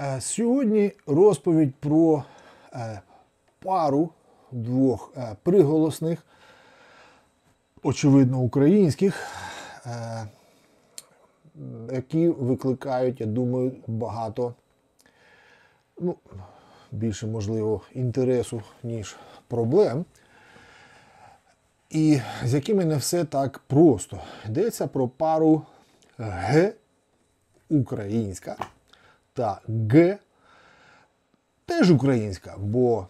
Е, сьогодні розповідь про е, пару двох е, приголосних, очевидно, українських, які викликають, я думаю, багато, ну, більше, можливо, інтересу, ніж проблем. І з якими не все так просто. Йдеться про пару Г українська та Г. Теж українська, бо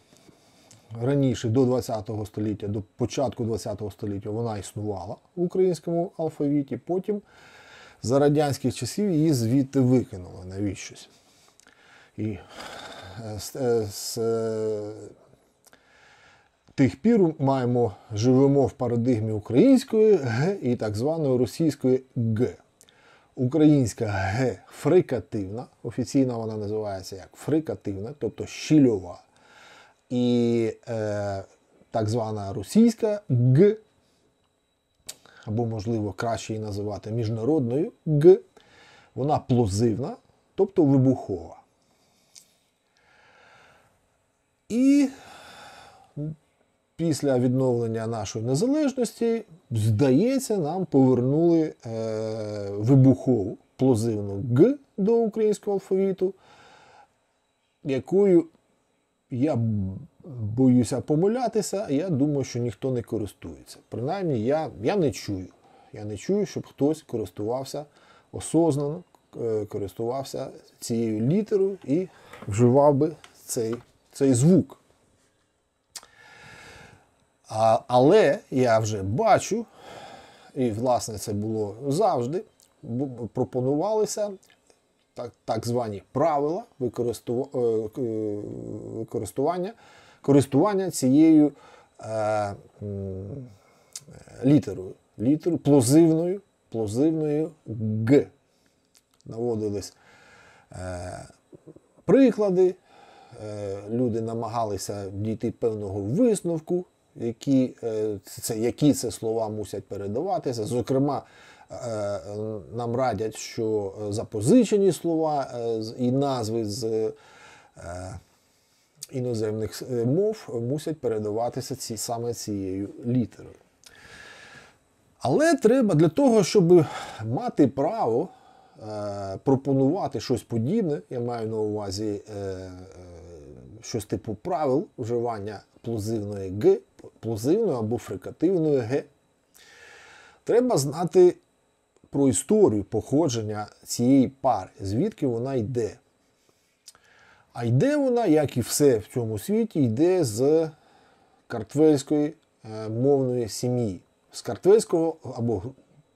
раніше до ХХ століття, до початку ХХ століття вона існувала в українському алфавіті. Потім за радянських часів її звідти викинули навіщось. І з, е, з е, тих пір маємо живемо в парадигмі української Г і так званої російської Г українська Г фрикативна, офіційно вона називається як фрикативна, тобто щільова. І е, так звана російська Г, або, можливо, краще її називати міжнародною Г, вона плозивна, тобто вибухова. І після відновлення нашої незалежності, здається, нам повернули е, вибухову плозивну Г до українського алфавіту, якою я боюся помилятися, я думаю, що ніхто не користується. Принаймні, я, я не чую. Я не чую, щоб хтось користувався осознано, е, користувався цією літерою і вживав би цей, цей звук. А, Але я вже бачу, і власне це було завжди, пропонувалися так так звані правила е, е, використування користування цією е, літерою, літерою плозивною плозивною Г. Наводились е, приклади, е, люди намагалися дійти певного висновку які е, це, які це слова мусять передаватися. Зокрема, е, е, нам радять, що запозичені слова і назви з іноземних мов мусять передаватися ці, саме цією літерою. Але треба для того, щоб мати право пропонувати щось подібне, я маю на увазі щось типу правил вживання плозивної Г. Плозивною або фрикативною Г. Треба знати про історію походження цієї пари, звідки вона йде. А йде вона, як і все в цьому світі, йде з картвельської е, мовної сім'ї, з картвельського або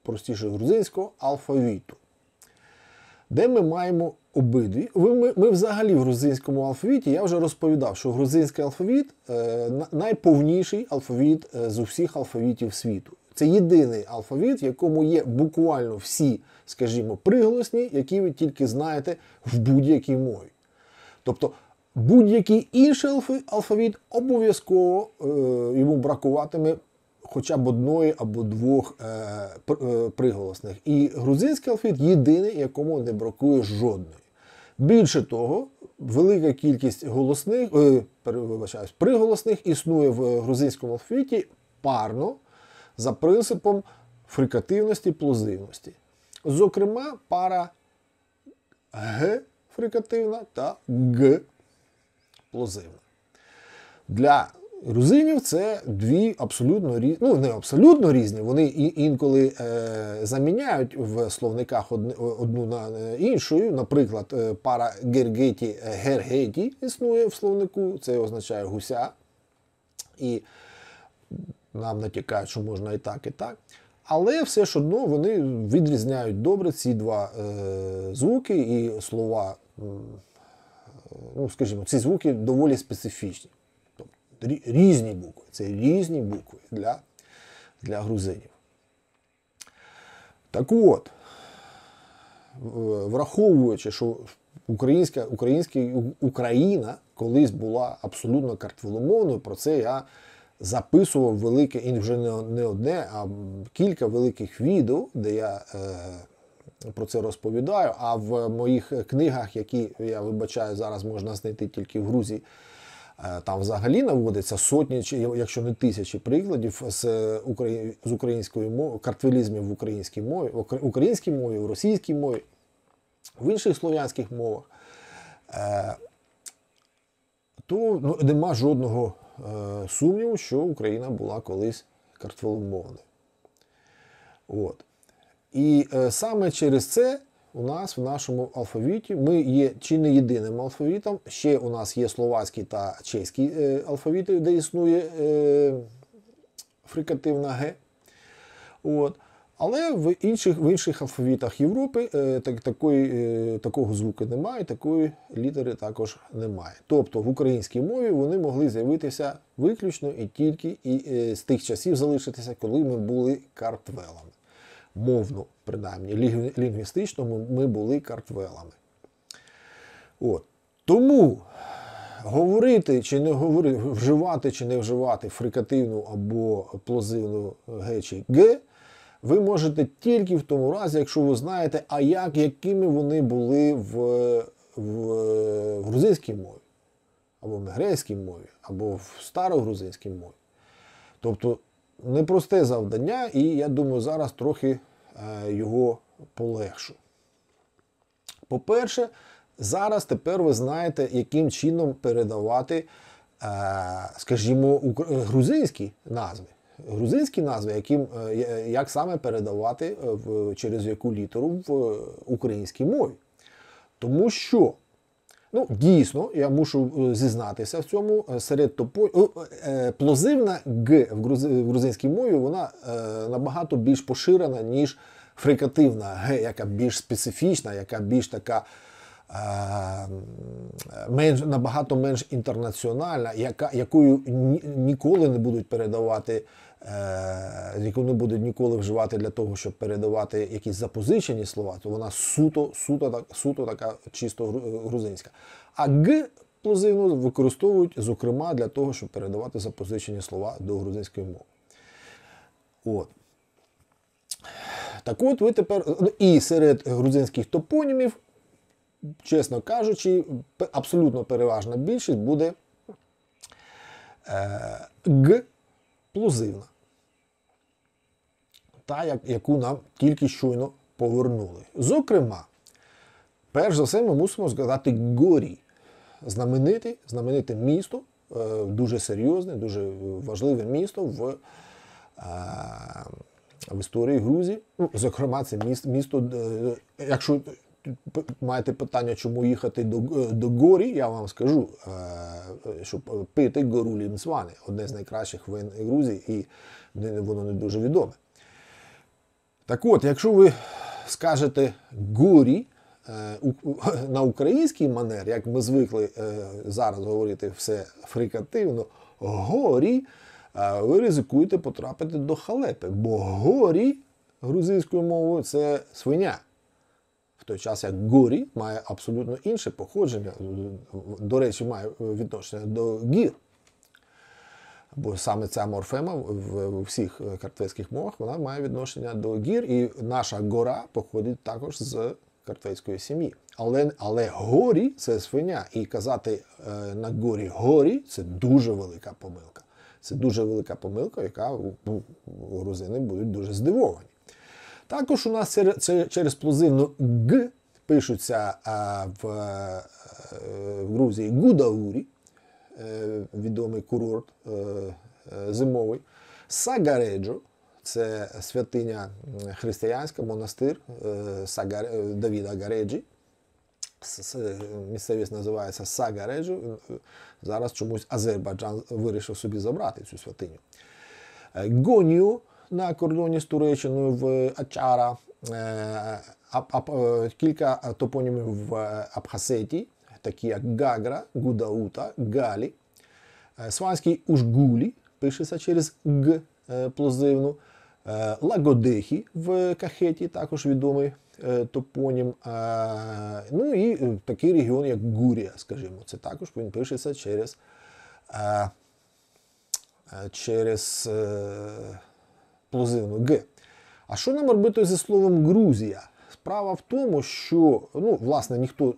простіше грузинського алфавіту, де ми маємо обидві. Ми, ми взагалі в грузинському алфавіті, я вже розповідав, що грузинський алфавіт е, найповніший алфавіт е, з усіх алфавітів світу. Це єдиний алфавіт, в якому є буквально всі, скажімо, приголосні, які ви тільки знаєте в будь-якій мові. Тобто будь-який інший алфавіт обов'язково е, йому бракуватиме. Хоча б одної або двох е, е приголосних, і грузинський алфавіт єдиний, якому не бракує жодної. Більше того, велика кількість голосних, е, перевибачаюсь, приголосних існує в грузинському алфавіті парно за принципом фрикативності плозивності. Зокрема, пара Г фрикативна та Г плозивна. Для Рузинів це дві абсолютно різні, ну не абсолютно різні. Вони інколи е, заміняють в словниках одне, одну на е, іншу. Наприклад, е, пара гергеті е, гергеті існує в словнику, це означає гуся. І нам натякають, що можна і так, і так. Але все ж одно вони відрізняють добре ці два е, звуки і слова, ну, скажімо, ці звуки доволі специфічні різні букви. Це різні букви для, для грузинів. Так от, враховуючи, що українська, українська Україна колись була абсолютно картвеломовною, про це я записував велике, і вже не одне, а кілька великих відео, де я е, про це розповідаю. А в моїх книгах, які я вибачаю, зараз можна знайти тільки в Грузії. Е, там взагалі наводиться сотні, якщо не тисячі прикладів з е, з української мови, картвелізмів в українській мові, в українській мові, в російській мові, в інших слов'янських мовах, е, то ну, нема жодного сумніву, що Україна була колись картвеломовною. От. І саме через це у нас в нашому алфавіті. Ми є чи не єдиним алфавітом. Ще у нас є словацький та чеський е, алфавіти, де існує е, фрикативна Г. От. Але в інших в інших алфавітах Європи е, так, такої, такого звуку немає, такої літери також немає. Тобто в українській мові вони могли з'явитися виключно і тільки і з тих часів залишитися, коли ми були картвелами мовно, принаймні, лінгвістично ми були картвелами. От. Тому говорити чи не говорити, вживати чи не вживати фрикативну або плозивну е, Г чи Г, ви можете тільки в тому разі, якщо ви знаєте, а як, якими вони були в, в грузинській мові, або в негрецькій мові, або в старогрузинській мові. Тобто непросте завдання, і я думаю, зараз трохи Е, його полегшу. По-перше, зараз тепер ви знаєте, яким чином передавати, е, скажімо, е, грузинські назви. Грузинські назви, яким, як саме передавати через яку літеру в українській мові. Тому що Ну, дійсно, я мушу е, зізнатися в цьому. Е, серед топо... Е, плозивна Г в грузинській мові вона набагато більш поширена, ніж фрикативна Г, яка більш специфічна, яка більш така менш Набагато менш інтернаціональна, яка, якою ніколи не будуть передавати Е, яку не буде ніколи вживати для того, щоб передавати якісь запозичені слова, то вона суто суто, суто така чисто грузинська. А г плозивну використовують, зокрема, для того, щоб передавати запозичені слова до грузинської мови. От. Так от ви тепер. Ну, і серед грузинських топонімів, чесно кажучи, абсолютно переважна більшість буде е, г плузивна, та, яку нам тільки щойно повернули. Зокрема, перш за все, ми мусимо згадати горі, знамените, знамените місто, е, дуже серйозне, дуже важливе місто в е, в історії Грузії. Ну, зокрема, це місто, місто е, якщо маєте питання, чому їхати до е, до горі, я вам скажу, е, щоб пити гору Лімцвани, одне з найкращих вин Грузії, і воно не дуже відоме. Так от, якщо ви скажете горі е, на український манер, як ми звикли зараз говорити все фрикативно, горі, ви ризикуєте потрапити до халепи, бо горі грузинською мовою це свиня той час як горі має абсолютно інше походження, до речі, має е, відношення до гір. Бо саме ця морфема в всіх е, картвецьких мовах вона має відношення до гір, і наша гора походить також з картвецької сім'ї. Але але горі це свиня. І казати е, на горі горі це дуже велика помилка. Це дуже велика помилка, яка ну, грузини будуть дуже здивовані. Також у нас через плозивну Г пишуться е, е, в Грузії Гудаурі, е, відомий курорт зимовий, Сагареджо. Це святиня християнська, монастир Давіда Гареджі. Місцевість називається Сагареджо. Зараз чомусь Азербайджан вирішив собі забрати цю святиню. Гонію на кордоні з Туреччиною в Ачара, е, е, кілька топонімів в Абхасеті, такі як Гагра, Гудаута, Галі, е, Сванський Ужгулі пишеться через Г плозивну, Лагодехі в Кахеті, також відомий топонім. Ну і такий регіон, як Гурія, скажімо, це також він пишеться через. Через плузивно Г. А що нам робити зі словом Грузія? Справа в тому, що ну, власне ніхто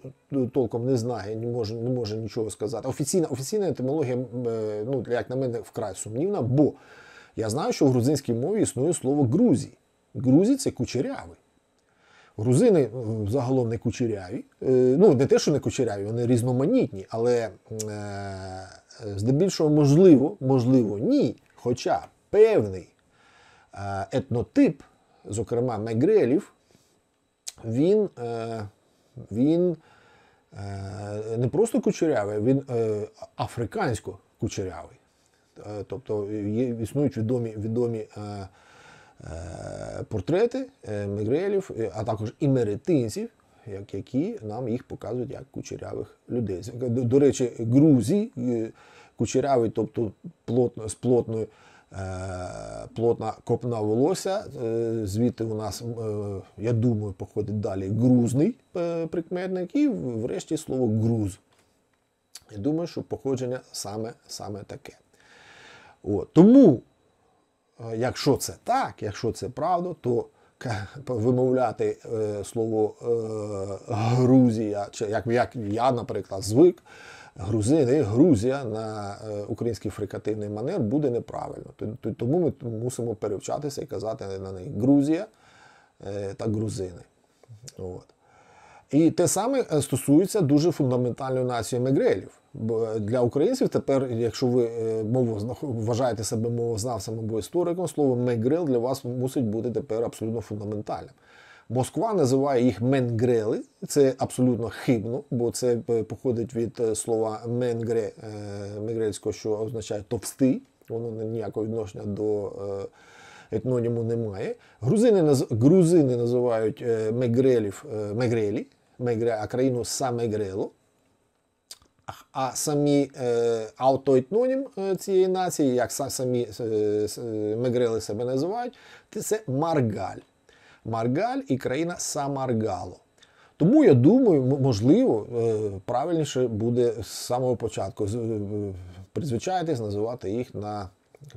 толком не знає, не може не може нічого сказати. Офіційна офіційна етимологія, е, ну, як на мене, вкрай сумнівна, бо я знаю, що в грузинській мові існує слово Грузії. Грузі це кучерявий. Грузини е, загалом не кучеряві. Е, ну, не те, що не кучеряві, вони різноманітні, але здебільшого, можливо, можливо, ні. Хоча певний Е, етнотип, зокрема мегрелів, він е, він е, не просто кучерявий, він африкансько кучерявий. Тобто є, існують відомі відомі портрети мегрелів, а також і меретинців, як які нам їх показують як кучерявих людей. До, до речі, Грузії кучерявий, тобто плотно, з плотною. Е, плотна копна волосся. Е, звідти у нас, е, я думаю, походить далі грузний прикметник і врешті слово груз. Я думаю, що походження саме саме таке. От. Тому, якщо це так, якщо це правда, то вимовляти слово Грузія, як, як я, наприклад, звик грузини, Грузія на е, український фрикативний манер буде неправильно. Тому ми мусимо перевчатися і казати на них Грузія е, та грузини. От. І те саме е, стосується дуже фундаментальної нації мегрелів. Бо для українців тепер, якщо ви мову вважаєте себе мовознавцем або істориком, слово мегрел для вас мусить бути тепер абсолютно фундаментальним. Москва називає їх менгрели. Це абсолютно хибно, бо це е, походить від е, слова менгре е, менгрельського, що означає товстий. Воно ніякого відношення до етноніму немає. Грузини грузини називають мегрелів мегрелі, мегре, а країну самегрело. А самі автоетнонім цієї нації, як самі мегрели себе називають, це маргаль. Маргаль і країна Самаргало. Тому я думаю, можливо, е, правильніше буде з самого початку е, призвичайтесь називати їх на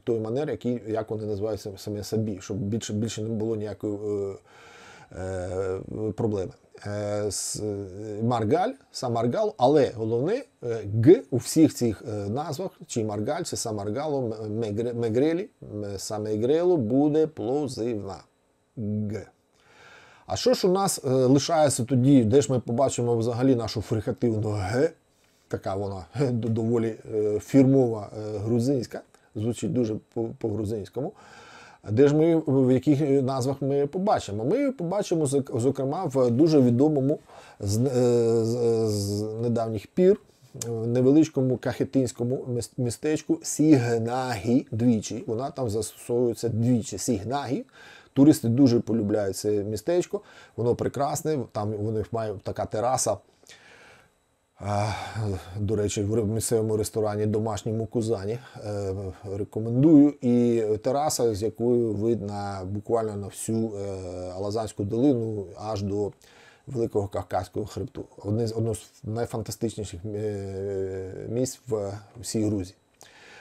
той манер, який, як вони називаються самі собі, щоб більше більше не було ніякої е, е, проблеми. Е, е маргаль, сам але головне Г у всіх цих назвах, чи Маргаль, чи Самаргало, Мегрелі, Самегрелу буде плозивна. Г. А що ж у нас е, лишається тоді, де ж ми побачимо взагалі нашу фрикативну Г? Така вона доволі е, фірмова е, грузинська, звучить дуже по-грузинському. де ж ми в яких назвах ми побачимо? Ми побачимо, зокрема, в дуже відомому з, е, з, з недавніх пір. В е, невеличкому кахетинському містечку Сігнагі двічі. Вона там застосовується двічі. Сігнагі Туристи дуже полюбляють це містечко, воно прекрасне, там у них має така тераса. До речі, в місцевому ресторані домашньому кузані е, рекомендую. І тераса, з якою видно буквально на всю е, Алазанську долину аж до Великого Кавказького хребту. Одне з одно з найфантастичніших е, місць в всій Грузії.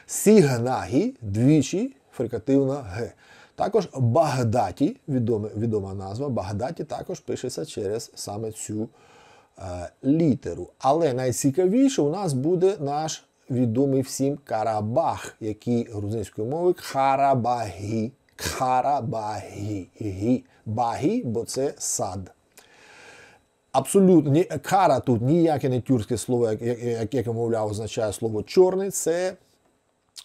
Сігнагі двічі фрикативна Г. Також Багдаті, відома, відома назва, Багдаті також пишеться через саме цю е, літеру. Але найцікавіше у нас буде наш відомий всім Карабах, який грузинською мовою Харабагі. Харабагі. Багі, бо це сад. Абсолютно кара тут ніяке не тюркське слово, як, як, як мовляв, означає слово чорний. Це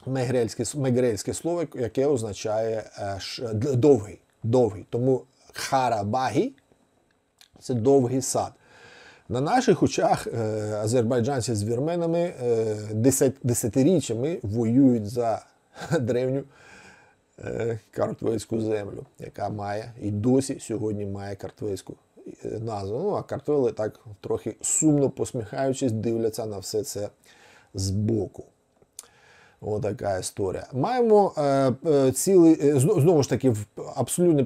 мегрельське, мегрельське слово, яке означає е, довгий. довгий. Тому харабагі це довгий сад. На наших очах е, азербайджанці з вірменами е, десятиріччями воюють за древню картвельську землю, яка має і досі сьогодні має картвейську назву. Ну, а картвели так трохи сумно посміхаючись, дивляться на все це збоку. Отака історія. Маємо е, е, цілий е, знову ж таки в абсолютно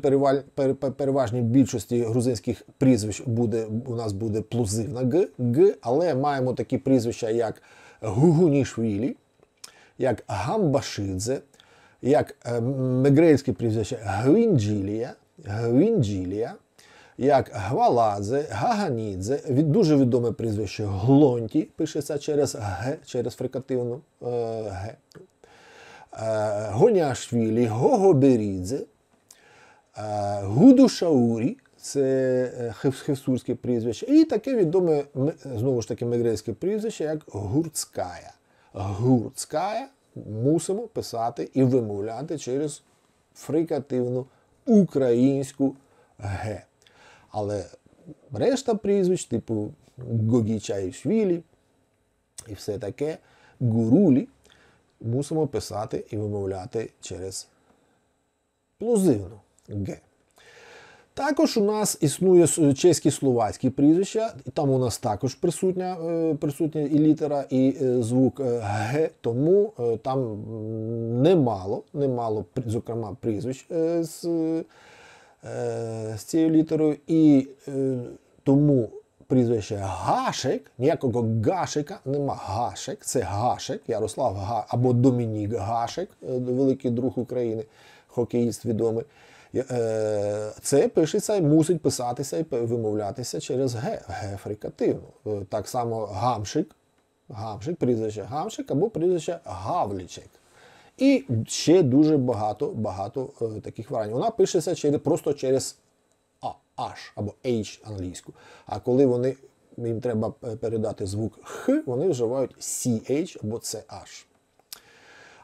переважній більшості грузинських прізвищ буде у нас буде плузивна г, г, але маємо такі прізвища, як Гугунішвілі, як Гамбашидзе, як е, мегрейське прізвище Гвінджілія. Гвінджилія як Гваладзе, Гаганідзе, від дуже відоме прізвище Глонті, пишеться через Г, через фрикативну е, Г. Е, Гоняшвілі, Гогодерідзе, е, Гудушаурі, це е, хевсурське прізвище, і таке відоме знову ж таки мегрейське прізвище, як Гурцкая. Гурцкая мусимо писати і вимовляти через фрикативну українську Г. Але решта прізвищ, типу Гогічаїшвілі і все таке, гурулі, мусимо писати і вимовляти через плузивну Г. Також у нас існує чеські словацькі прізвища, і там у нас також присутня е, присутня і літера, і е, звук е, Г, тому там немало, немало зокрема, прізвищ з Е, з цією літерою, і е, тому прізвище Гашик, ніякого Гашика нема. Гашик, це Гашик, Ярослав Га або Домінік Гашик, е, великий друг України, хокеїст відомий. Це пишеться мусить писатися і вимовлятися через Г, Г фрикативно. Так само гамшик, гамшик, прізвище гамшик або прізвище гавлічик. І ще дуже багато багато е, таких варіантів. Вона пишеться через, просто через а, H або H англійську. А коли вони їм треба е, передати звук Х, вони вживають CH або CH.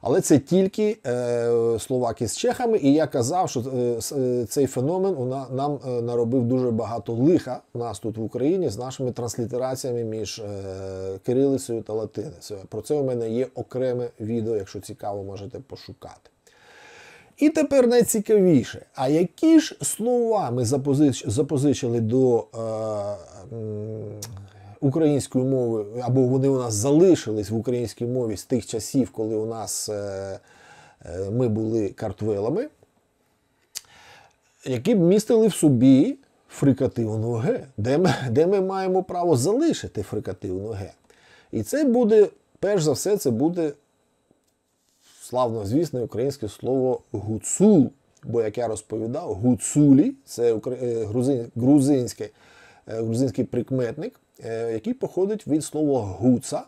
Але це тільки е, словаки з чехами, і я казав, що е, е цей феномен вона, нам е, наробив дуже багато лиха нас тут в Україні з нашими транслітераціями між е, кирилицею та латиницею. Про це у мене є окреме відео, якщо цікаво, можете пошукати. І тепер найцікавіше, а які ж слова ми запозич... запозичили до е, українською мовою, або вони у нас залишились в українській мові з тих часів, коли у нас е, е, ми були картвелами, які б містили в собі фрикативну Г, де ми, де ми маємо право залишити фрикативну Г. І це буде, перш за все, це буде славно звісне українське слово гуцул. Бо, як я розповідав, гуцулі це е, грузинський грузинський прикметник, Е, який походить від слова гуца.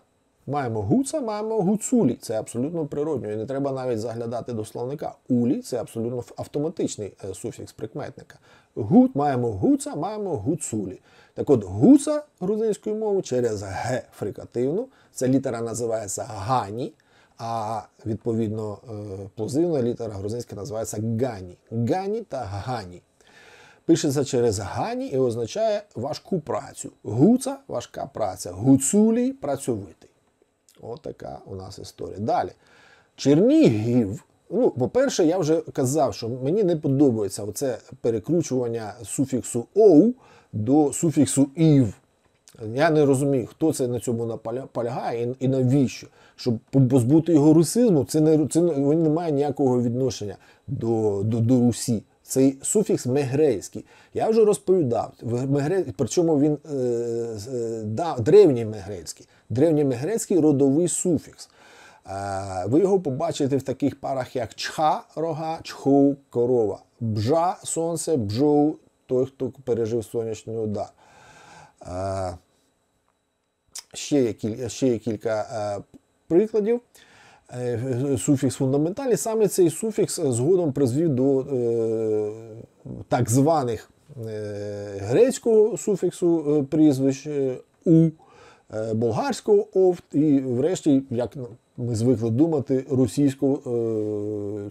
Маємо гуца, маємо гуцулі. Це абсолютно природньо. І не треба навіть заглядати до словника. Улі це абсолютно автоматичний е, суфікс прикметника. Гут маємо гуца, маємо гуцулі. Так от гуца грузинською мовою через г фрикативну. Ця літера називається гані. А відповідно е, плозивна літера грузинська називається гані. Гані та гані пишеться через гані і означає важку працю. Гуца важка праця. Гуцулій працьовитий. Отака у нас історія. Далі. Чернігів. Ну, По-перше, я вже казав, що мені не подобається оце перекручування суфіксу оу до суфіксу ів. Я не розумію, хто це на цьому полягає і навіщо. Щоб позбути його русизму, це не це, він не має ніякого відношення до до, до Русі. Цей суфікс мегрейський. Я вже розповідав, мегре... причому він е, е, да, древній мегрейський. Древній мегрейський родовий суфікс. Е, ви його побачите в таких парах, як чха рога, чху корова, бжа сонце, бжоу, той, хто пережив сонячний удар. Е, ще є кілька, ще є кілька е, прикладів. Е, суфікс фундаменталі, саме цей суфікс е, згодом призвів до е, так званих е, грецького суфіксу е, прізвищ У, е, болгарського овт і, врешті, як ми звикли думати, російського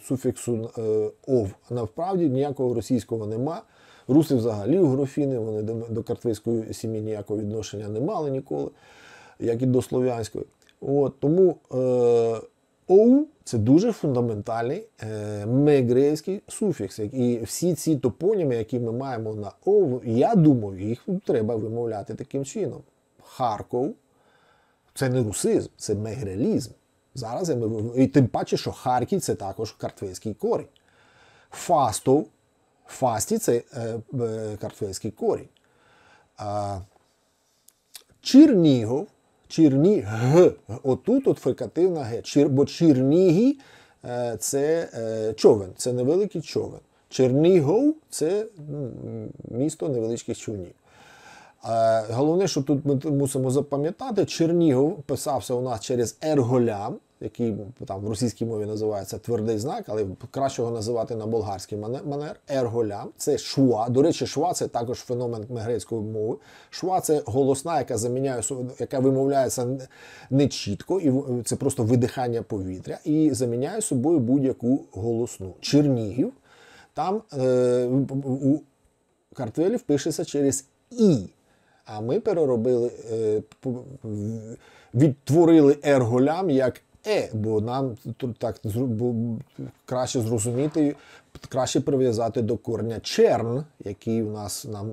суфіксу ов. Навправді ніякого російського нема. Руси взагалі грофіни, вони до, до картвийської сім'ї ніякого відношення не мали ніколи, як і до слов'янської. От, Тому е, Оу це дуже фундаментальний е, мегрейський суфікс. І всі ці топоніми, які ми маємо на оу, я думаю, їх треба вимовляти таким чином. Харков це не русизм, це мегрелізм. Зараз і тим паче, що Харків це також картвейський корінь. Фастов, фасті це е, е, картвейський корінь. Е, Чернігов Черні Г. Отут от фрикативна Г. Чір, бо Чернігі е, це е, човен, це невеликий човен. Чернігов це ну, місто невеличких човнів. Е, головне, що тут ми мусимо запам'ятати, Чернігов писався у нас через Ерголям який там в російській мові називається твердий знак, але краще його називати на болгарський манер. Ерголям це шва. До речі, шва це також феномен мегрецької мови. Шва це голосна, яка заміняє яка вимовляється нечітко, і це просто видихання повітря, і заміняє собою будь-яку голосну. Чернігів там е, у картвелів пишеться через і. А ми переробили, е, відтворили ерголям як Е, бо нам так бо краще зрозуміти, краще прив'язати до корня черн, який у нас нам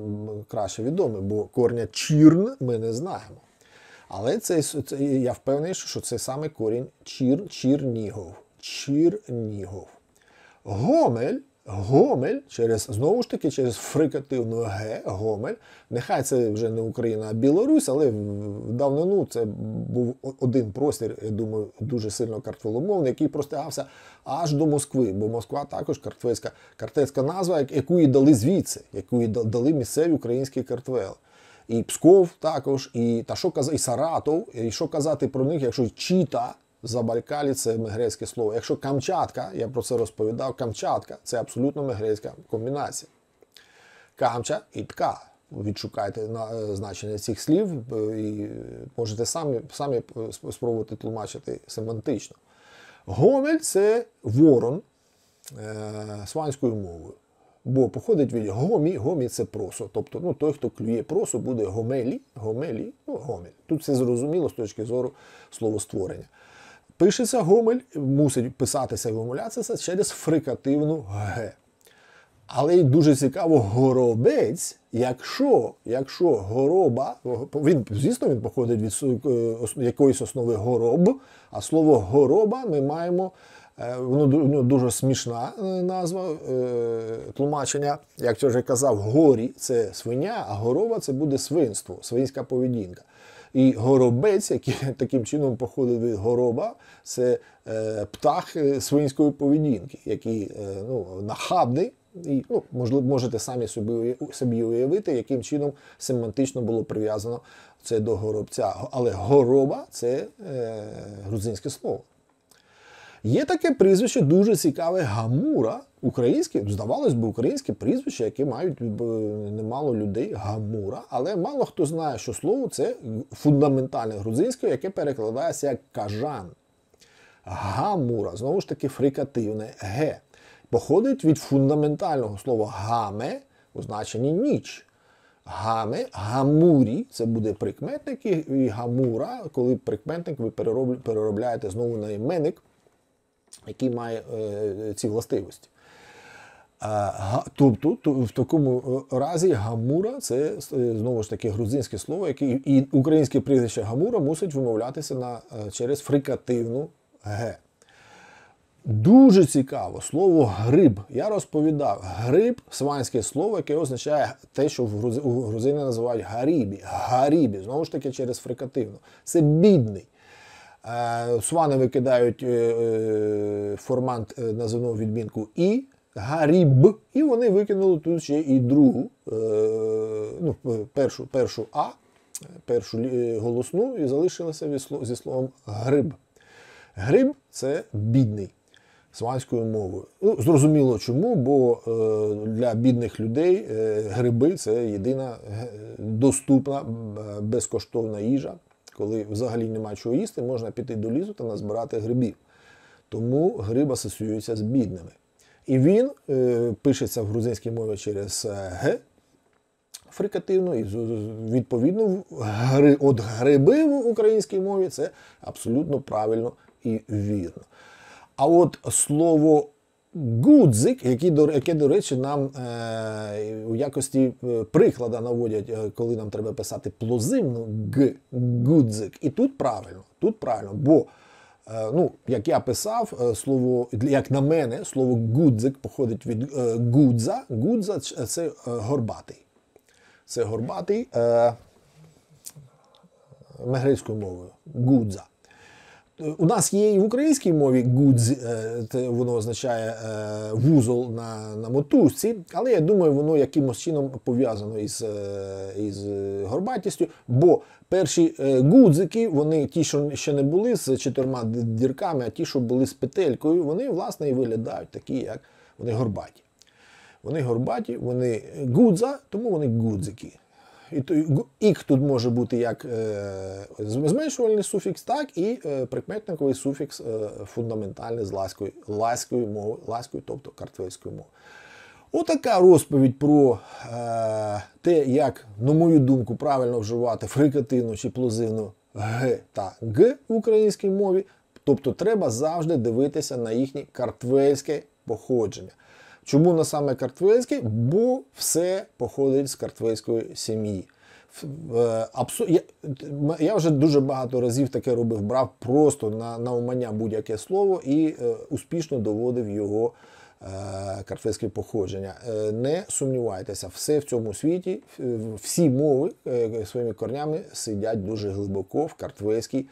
краще відомий, бо корня чірн ми не знаємо. Але це, це я впевнений, що це саме корінь чір, чірнігов. Чірнігов. Гомель Гомель через знову ж таки через фрикативну Г, Гомель. Нехай це вже не Україна, а Білорусь, але в давнину це був один простір, я думаю, дуже сильно картвеломовний, який простягався аж до Москви, бо Москва також картвельська картецька назва, яку і дали звідси, яку і дали місцеві українські картвели. І Псков також, і та що казати, і Саратов, і що казати про них, якщо Чіта. Забалькалі це мегрецьке слово. Якщо Камчатка, я про це розповідав, Камчатка це абсолютно мегрецька комбінація. Камча і тка. Відшукайте е, значення цих слів е, і можете самі самі е, спробувати тлумачити семантично. Гомель це ворон е, сванською мовою. Бо походить від гомі, гомі це просо. Тобто ну, той, хто клює просо, буде гомелі, гомелі, ну, гомель. Тут все зрозуміло з точки зору словостворення. Пишеться гомель, мусить писатися і вимовлятися через фрикативну Г. Але й дуже цікаво, горобець, якщо якщо гороба, він, звісно, він походить від е, якоїсь основи гороб, а слово гороба ми маємо е, воно ну, дуже смішна е, назва тлумачення. Як я вже казав, горі це свиня, а горова це буде свинство, свинська поведінка. І горобець, який таким чином походив від гороба, це е, птах е, свинської поведінки, який е, ну, нахабний. І ну, можливо, можете самі собі собі уявити, яким чином семантично було прив'язано це до горобця. Але гороба це е, грузинське слово. Є таке прізвище дуже цікаве Гамура. Українське, здавалось би, українське прізвище, яке мають е, немало людей Гамура, але мало хто знає, що слово це фундаментальне грузинське, яке перекладається як кажан. Гамура, знову ж таки, фрикативне ге. Походить від фундаментального слова гаме у значенні ніч. Гаме, гамурі це буде прикметник і гамура, коли прикметник ви переробляєте знову на іменник який має е, ці властивості. Тобто в такому е, разі гамура це е, знову ж таки грузинське слово, яке і українське прізвище гамура мусить вимовлятися на, через фрикативну г. Дуже цікаво слово гриб. Я розповідав, гриб сванське слово, яке означає те, що в грузини називають гарібі. Гарібі, знову ж таки, через фрикативну. Це бідний. Е, Свани викидають е, е, формат називного відмінку І, Гаріб. І вони викинули тут ще і другу, ну, першу першу А, першу голосну, і залишилося зі словом гриб. Гриб це бідний сванською мовою. Ну, Зрозуміло чому, бо для бідних людей гриби це єдина доступна безкоштовна їжа коли взагалі нема чого їсти, можна піти до лісу та назбирати грибів. Тому гриб асоціюється з бідними. І він е, пишеться в грузинській мові через е, Г фрикативно, і відповідно гри, от гриби в українській мові це абсолютно правильно і вірно. А от слово Гудзик, який яке, до речі, нам е, у якості е, приклада наводять, е, коли нам треба писати плозивну г гудзик. І тут правильно, тут правильно, бо е, ну, як я писав, е, слово, як на мене, слово гудзик походить від е, гудза. Гудза це е, горбатий. Це горбатий е, мегрейською мовою. Гудза. У нас є і в українській мові goods, е, воно означає е, вузол на на мотузці, але я думаю, воно якимось чином пов'язано із е, із горбатістю. Бо перші гудзики, вони ті, що ще не були з чотирма дірками, а ті, що були з петелькою, вони власне і виглядають такі, як вони горбаті. Вони горбаті, вони гудза, тому вони гудзики. І ік тут може бути як е, зменшувальний суфікс, так і е, прикметниковий суфікс е, фундаментальний з лаською, лаською мови, лаською, тобто картвельською мови. Отака розповідь про е, те, як, на мою думку, правильно вживати фрикативну чи плозивну Г та Г в українській мові. Тобто треба завжди дивитися на їхнє картвельське походження. Чому не саме Картвельський? Бо все походить з картвельської сім'ї. Е, я вже дуже багато разів таке робив, брав просто на на умання будь-яке слово і е, успішно доводив його е, картвельське походження. Не сумнівайтеся, все в цьому світі, всі мови своїми корнями сидять дуже глибоко в картвельській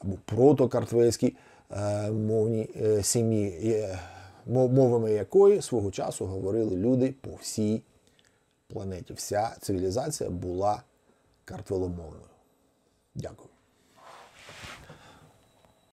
або протокартвельській мовній сім'ї мовами якої свого часу говорили люди по всій планеті. Вся цивілізація була картвеломовною. Дякую.